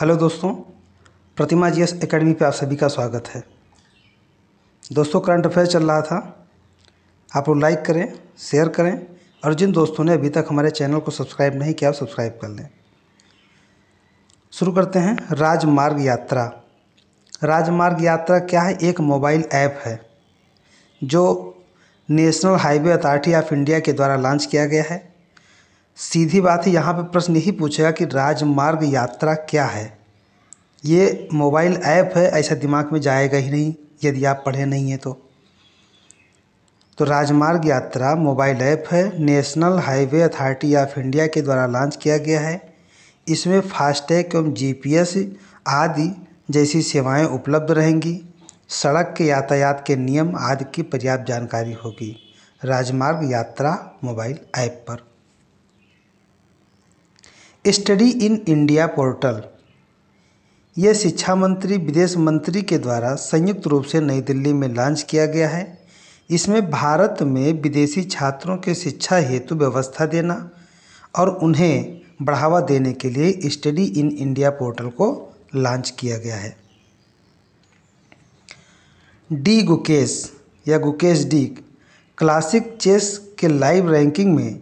hello दोस्तों प्रतिमा GS academy पे आप सभी का स्वागत है दोस्तों करंट अफेयर चल रहा था आप लोग लाइक करें शेयर करें और जिन दोस्तों ने अभी तक हमारे चैनल को सब्सक्राइब नहीं किया सब्सक्राइब कर लें शुरू करते हैं राजमार्ग यात्रा राजमार्ग यात्रा क्या है एक मोबाइल ऐप है जो National Highway Authority of India के द्वारा लॉन्च किया गया है सीधी बात है यहाँ पे प्रश्न यही पूछेगा कि राजमार्ग यात्रा क्या है ये मोबाइल ऐप है ऐसा दिमाग में जाएगा ही नहीं यदि आप पढ़े नहीं हैं तो तो राजमार्ग यात्रा मोबाइल ऐप है National Highway Authority of India के द्वारा लॉन्च किया गया है इसमें फास्टैग एवं जीपीएस आदि जैसी सेवाएं उपलब्ध रहेंगी सड़क के यातायात के नियम आदि की पर्याप्त जानकारी होगी राजमार्ग यात्रा मोबाइल ऐप पर स्टडी इन इंडिया पोर्टल यह शिक्षा मंत्री विदेश मंत्री के द्वारा संयुक्त रूप से नई दिल्ली में लॉन्च किया गया है इसमें भारत में विदेशी छात्रों के शिक्षा हेतु व्यवस्था देना और उन्हें बढ़ावा देने के लिए स्टडी इन इंडिया पोर्टल को लॉन्च किया गया है डी गुकेश या गुकेश डी क्लासिक चेस के लाइव रैंकिंग में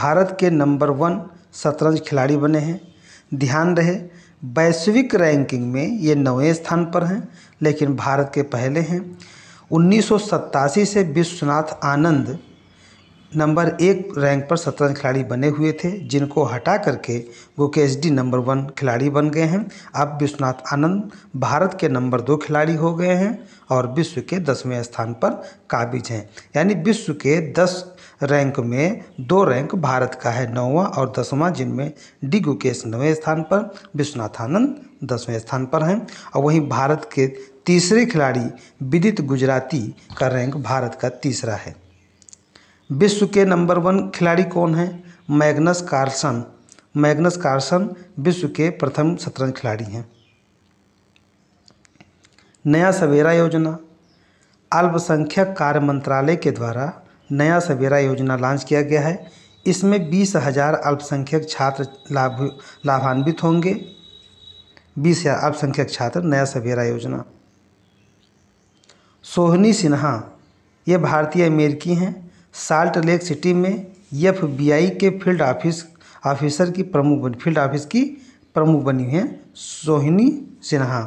भारत के नंबर वन शतरंज खिलाड़ी बने हैं ध्यान रहे वैश्विक रैंकिंग में ये नवें स्थान पर हैं लेकिन भारत के पहले हैं उन्नीस से विश्वनाथ आनंद नंबर एक रैंक पर शतरंज खिलाड़ी बने हुए थे जिनको हटा करके गुकेश डी नंबर वन खिलाड़ी बन गए हैं अब विश्वनाथ आनंद भारत के नंबर दो खिलाड़ी हो गए हैं और विश्व के दसवें स्थान पर काबिज हैं यानी विश्व के दस रैंक में दो रैंक भारत का है नौवां और दसवां जिनमें डी गुकेश नवें स्थान पर विश्वनाथानंद दसवें स्थान पर हैं और वहीं भारत के तीसरे खिलाड़ी विदित गुजराती का रैंक भारत का तीसरा है विश्व के नंबर वन खिलाड़ी कौन है मैग्नस कार्सन मैग्नस कार्सन विश्व के प्रथम शतरंज खिलाड़ी हैं नया सवेरा योजना अल्पसंख्यक कार्य मंत्रालय के द्वारा नया सवेरा योजना लॉन्च किया गया है इसमें बीस हज़ार अल्पसंख्यक छात्र लाभ लाभान्वित होंगे बीस हज़ार अल्पसंख्यक छात्र नया सवेरा योजना सोहनी सिन्हा ये भारतीय अमेरिकी हैं साल्ट लेक सिटी में एफ के फील्ड ऑफिस ऑफिसर की प्रमुख बनी फील्ड ऑफिस की प्रमुख बनी हैं सोहिनी सिन्हा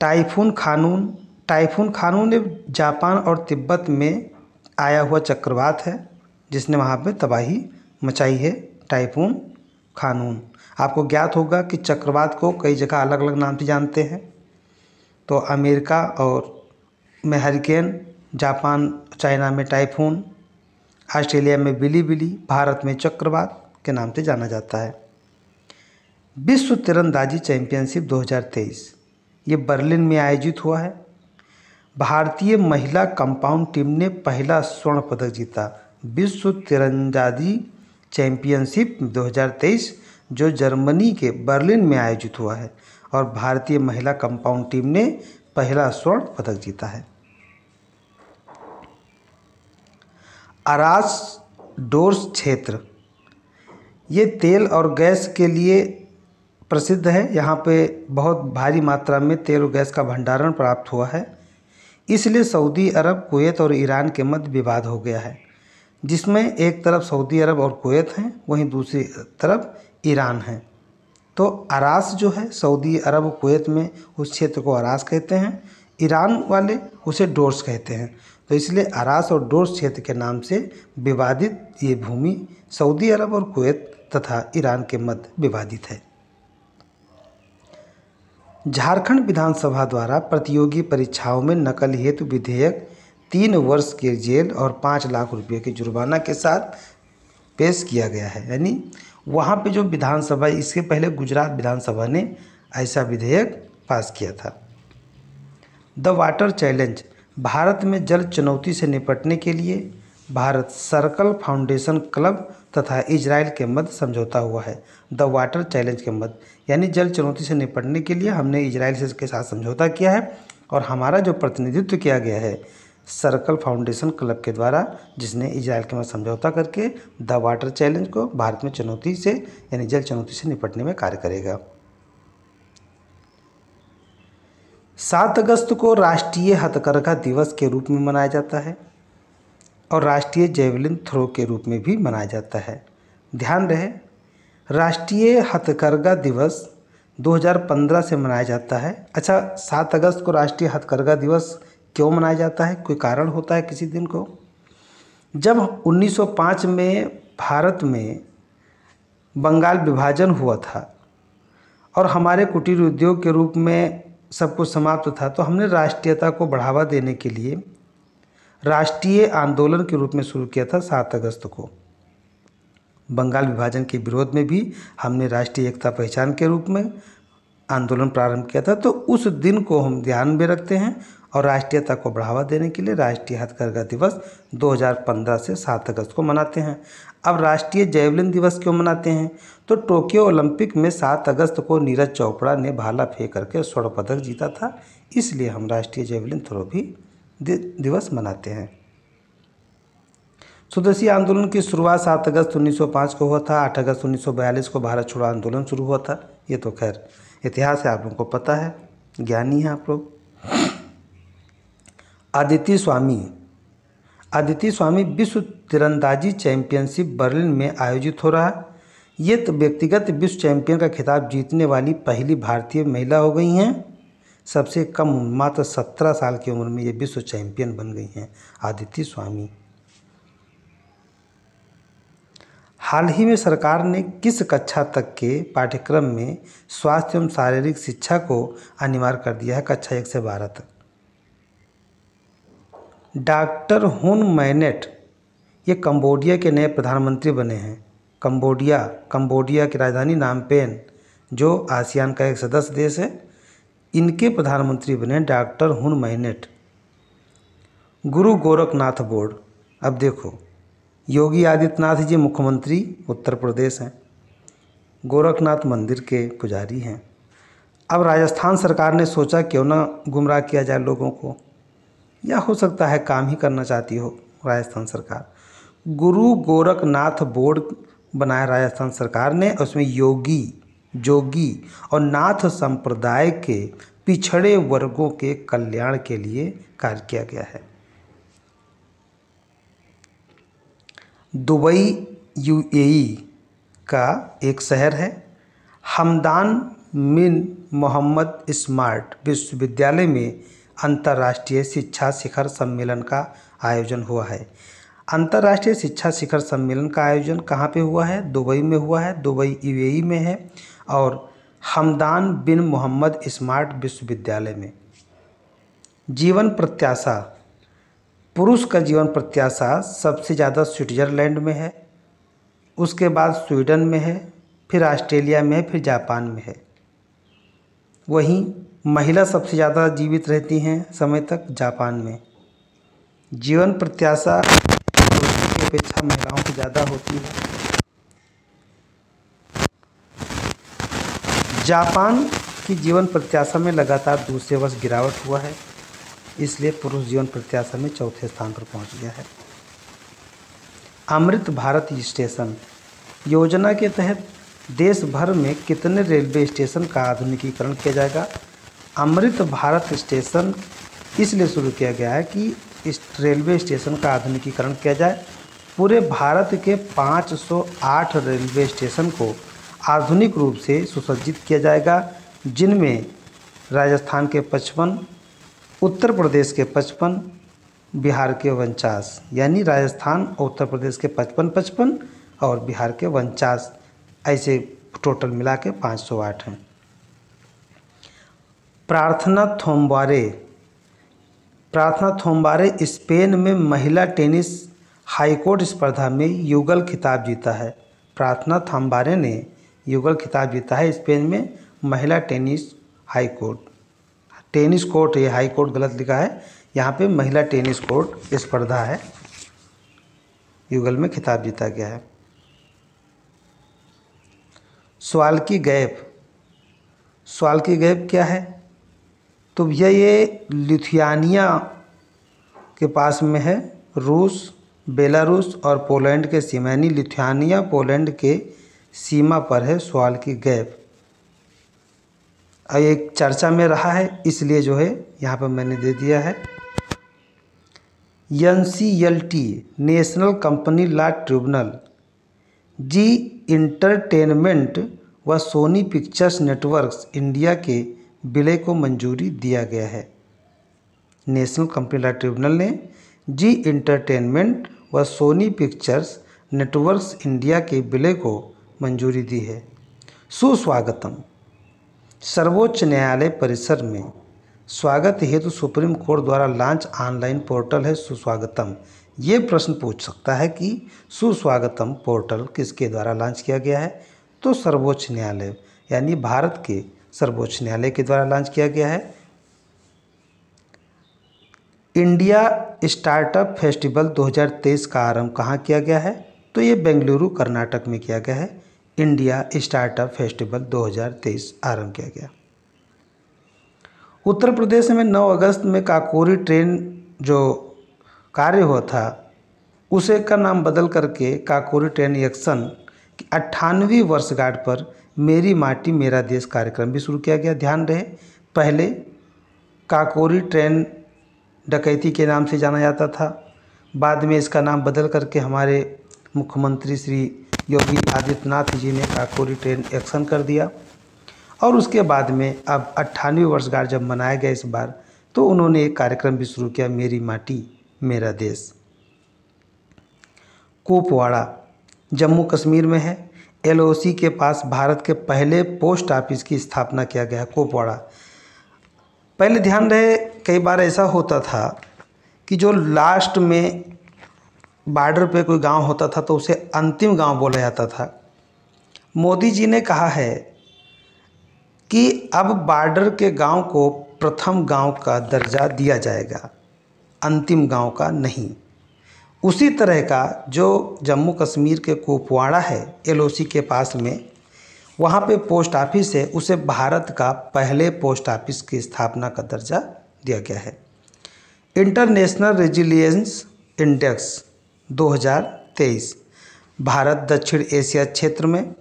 टाइफून खानून टाइफून खानू ने जापान और तिब्बत में आया हुआ चक्रवात है जिसने वहाँ पे तबाही मचाई है टाइफून खानून आपको ज्ञात होगा कि चक्रवात को कई जगह अलग अलग नाम से जानते हैं तो अमेरिका और में हरिकेन जापान चाइना में टाइफून ऑस्ट्रेलिया में बिली बिली भारत में चक्रवात के नाम से जाना जाता है विश्व तिरंदाजी चैंपियनशिप 2023 ये बर्लिन में आयोजित हुआ है भारतीय महिला कंपाउंड टीम ने पहला स्वर्ण पदक जीता विश्व तिरंदाजी चैंपियनशिप 2023 जो जर्मनी के बर्लिन में आयोजित हुआ है और भारतीय महिला कंपाउंड टीम ने पहला स्वर्ण पदक जीता है आरास डोर्स क्षेत्र ये तेल और गैस के लिए प्रसिद्ध है यहाँ पे बहुत भारी मात्रा में तेल और गैस का भंडारण प्राप्त हुआ है इसलिए सऊदी अरब कुवैत और ईरान के मध्य विवाद हो गया है जिसमें एक तरफ सऊदी अरब और कुवैत हैं वहीं दूसरी तरफ ईरान है तो अरास जो है सऊदी अरब कुवैत में उस क्षेत्र को अरास कहते हैं ईरान वाले उसे डोर्स कहते हैं तो इसलिए अरास और डोर्स क्षेत्र के नाम से विवादित ये भूमि सऊदी अरब और कुवैत तथा ईरान के मध्य विवादित है झारखंड विधानसभा द्वारा प्रतियोगी परीक्षाओं में नकल हेतु विधेयक तीन वर्ष के जेल और पाँच लाख रुपये के जुर्माना के साथ पेश किया गया है यानी वहाँ पे जो विधानसभा इसके पहले गुजरात विधानसभा ने ऐसा विधेयक पास किया था द वाटर चैलेंज भारत में जल चुनौती से निपटने के लिए भारत सर्कल फाउंडेशन क्लब तथा इजराइल के मध्य समझौता हुआ है द वाटर चैलेंज के मध्य यानी जल चुनौती से निपटने के लिए हमने इजराइल से के साथ समझौता किया है और हमारा जो प्रतिनिधित्व किया गया है सर्कल फाउंडेशन क्लब के द्वारा जिसने इजराइल के साथ समझौता करके द वाटर चैलेंज को भारत में चुनौती से यानी जल चुनौती से निपटने में कार्य करेगा सात अगस्त को राष्ट्रीय हथकरघा दिवस के रूप में मनाया जाता है और राष्ट्रीय जेवलिन थ्रो के रूप में भी मनाया जाता है ध्यान रहे राष्ट्रीय हथकरघा दिवस 2015 से मनाया जाता है अच्छा सात अगस्त को राष्ट्रीय हथकरघा दिवस क्यों मनाया जाता है कोई कारण होता है किसी दिन को जब 1905 में भारत में बंगाल विभाजन हुआ था और हमारे कुटीर उद्योग के रूप में सब कुछ समाप्त था तो हमने राष्ट्रीयता को बढ़ावा देने के लिए राष्ट्रीय आंदोलन के रूप में शुरू किया था सात अगस्त को बंगाल विभाजन के विरोध में भी हमने राष्ट्रीय एकता पहचान के रूप में आंदोलन प्रारंभ किया था तो उस दिन को हम ध्यान में रखते हैं और राष्ट्रीयता को बढ़ावा देने के लिए राष्ट्रीय हथकरघा दिवस 2015 से 7 अगस्त को मनाते हैं अब राष्ट्रीय जैवलिन दिवस क्यों मनाते हैं तो टोक्यो ओलंपिक में 7 अगस्त को नीरज चोपड़ा ने भाला फेंक करके स्वर्ण पदक जीता था इसलिए हम राष्ट्रीय जैवलिन थ्रो भी दिवस मनाते हैं स्वदेशी आंदोलन की शुरुआत सात अगस्त 1905 को हुआ था आठ अगस्त 1942 को भारत छोड़ो आंदोलन शुरू हुआ था ये तो खैर इतिहास है आप लोगों को पता है ज्ञानी है आप लोग आदित्य स्वामी आदित्य स्वामी विश्व तीरंदाजी चैंपियनशिप बर्लिन में आयोजित हो रहा है ये तो व्यक्तिगत विश्व चैंपियन का खिताब जीतने वाली पहली भारतीय महिला हो गई हैं सबसे कम मात्र सत्रह साल की उम्र में ये विश्व चैंपियन बन गई हैं आदित्य स्वामी हाल ही में सरकार ने किस कक्षा तक के पाठ्यक्रम में स्वास्थ्य एवं शारीरिक शिक्षा को अनिवार्य कर दिया है कक्षा एक से बारह तक डॉक्टर हुन मैनेट ये कंबोडिया के नए प्रधानमंत्री बने हैं कंबोडिया कंबोडिया की राजधानी नामपेन जो आसियान का एक सदस्य देश है इनके प्रधानमंत्री बने डॉक्टर हुन मैनेट गुरु गोरखनाथ बोर्ड अब देखो योगी आदित्यनाथ जी मुख्यमंत्री उत्तर प्रदेश हैं गोरखनाथ मंदिर के पुजारी हैं अब राजस्थान सरकार ने सोचा क्यों ना गुमराह किया जाए लोगों को या हो सकता है काम ही करना चाहती हो राजस्थान सरकार गुरु गोरखनाथ बोर्ड बनाया राजस्थान सरकार ने उसमें योगी जोगी और नाथ संप्रदाय के पिछड़े वर्गों के कल्याण के लिए कार्य किया गया है दुबई यूएई का एक शहर है हमदान बिन मोहम्मद स्मार्ट विश्वविद्यालय में अंतर्राष्ट्रीय शिक्षा शिखर सम्मेलन का आयोजन हुआ है अंतर्राष्ट्रीय शिक्षा शिखर सम्मेलन का आयोजन कहाँ पे हुआ है दुबई में हुआ है दुबई यूएई में है और हमदान बिन मोहम्मद स्मार्ट विश्वविद्यालय में जीवन प्रत्याशा पुरुष का जीवन प्रत्याशा सबसे ज़्यादा स्विट्जरलैंड में है उसके बाद स्वीडन में है फिर ऑस्ट्रेलिया में है फिर जापान में है वहीं महिला सबसे ज़्यादा जीवित रहती हैं समय तक जापान में जीवन प्रत्याशा पुरुषों की अपेक्षा महिलाओं की ज़्यादा होती है जापान की जीवन प्रत्याशा में लगातार दूसरे वर्ष गिरावट हुआ है इसलिए पुरुष जीवन प्रत्याशा में चौथे स्थान पर पहुंच गया है अमृत भारत स्टेशन योजना के तहत देश भर में कितने रेलवे स्टेशन का आधुनिकीकरण किया जाएगा अमृत भारत स्टेशन इसलिए शुरू किया गया है कि इस रेलवे स्टेशन का आधुनिकीकरण किया जाए पूरे भारत के 508 रेलवे स्टेशन को आधुनिक रूप से सुसज्जित किया जाएगा जिनमें राजस्थान के पचपन उत्तर प्रदेश के पचपन बिहार के उनचास यानी राजस्थान और उत्तर प्रदेश के पचपन पचपन और बिहार के उनचास ऐसे टोटल मिला के पाँच सौ आठ हैं प्रार्थना थोम्बारे प्रार्थना थोम्बारे स्पेन में महिला टेनिस हाईकोर्ट स्पर्धा में युगल खिताब जीता है प्रार्थना थम्बारे ने युगल खिताब जीता है स्पेन में महिला टेनिस हाईकोर्ट टेनिस कोर्ट ये हाई कोर्ट गलत लिखा है यहाँ पे महिला टेनिस कोर्ट स्पर्धा है युगल में खिताब जीता गया है सवाल की गैप सवाल की गैप क्या है तो भैया ये लिथुआनिया के पास में है रूस बेलारूस और पोलैंड के सीमा यानी लिथुआनिया पोलैंड के सीमा पर है सवाल की गैप एक चर्चा में रहा है इसलिए जो है यहाँ पर मैंने दे दिया है N C L T national company law tribunal Zee entertainment व सोनी पिक्चर्स नेटवर्क्स इंडिया के विलय को मंजूरी दिया गया है नेशनल कंपनी लॉ ट्रिब्यूनल ने जी इंटरटेनमेंट व सोनी पिक्चर्स नेटवर्क्स इंडिया के विलय को मंजूरी दी है सुस्वागतम सर्वोच्च न्यायालय परिसर में स्वागत हेतु सुप्रीम कोर्ट द्वारा लॉन्च ऑनलाइन पोर्टल है सुस्वागतम ये प्रश्न पूछ सकता है कि सुस्वागतम पोर्टल किसके द्वारा लॉन्च किया गया है तो सर्वोच्च न्यायालय यानी भारत के सर्वोच्च न्यायालय के द्वारा लॉन्च किया गया है इंडिया स्टार्टअप फेस्टिवल 2023 का आरंभ कहाँ किया गया है तो ये बेंगलुरु कर्नाटक में किया गया है इंडिया स्टार्टअप फेस्टिवल 2023 आरंभ किया गया उत्तर प्रदेश में 9 अगस्त में काकोरी ट्रेन जो कार्य हुआ था उसे का नाम बदल करके काकोरी ट्रेन एक्शन की अट्ठानवी वर्षगांठ पर मेरी माटी मेरा देश कार्यक्रम भी शुरू किया गया ध्यान रहे पहले काकोरी ट्रेन डकैती के नाम से जाना जाता था बाद में इसका नाम बदल करके हमारे मुख्यमंत्री श्री योगी आदित्यनाथ जी ने काकोरी ट्रेन एक्शन कर दिया और उसके बाद में अब अट्ठानवे वर्षगांठ जब मनाया गया इस बार तो उन्होंने एक कार्यक्रम भी शुरू किया मेरी माटी मेरा देश कुपवाड़ा जम्मू कश्मीर में है एलओसी के पास भारत के पहले पोस्ट ऑफिस की स्थापना किया गया है कुपवाड़ा पहले ध्यान रहे कई बार ऐसा होता था कि जो लास्ट में बॉर्डर पे कोई गांव होता था तो उसे अंतिम गांव बोला जाता था मोदी जी ने कहा है कि अब बॉर्डर के गांव को प्रथम गांव का दर्जा दिया जाएगा अंतिम गांव का नहीं उसी तरह का जो जम्मू कश्मीर के कुपवाड़ा है एलओसी के पास में वहाँ पे पोस्ट ऑफिस है उसे भारत का पहले पोस्ट ऑफिस की स्थापना का दर्जा दिया गया है इंटरनेशनल रेजिलियंस इंडेक्स 2023 भारत दक्षिण एशिया क्षेत्र में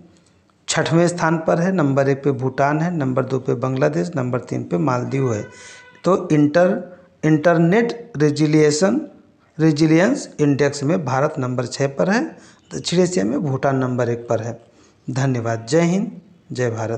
छठवें स्थान पर है नंबर एक पे भूटान है नंबर दो पे बांग्लादेश नंबर तीन पे मालदीव है तो inter internet resiliation resilience index में भारत नंबर छः पर है दक्षिण एशिया में भूटान नंबर एक पर है धन्यवाद जय हिंद जय भारत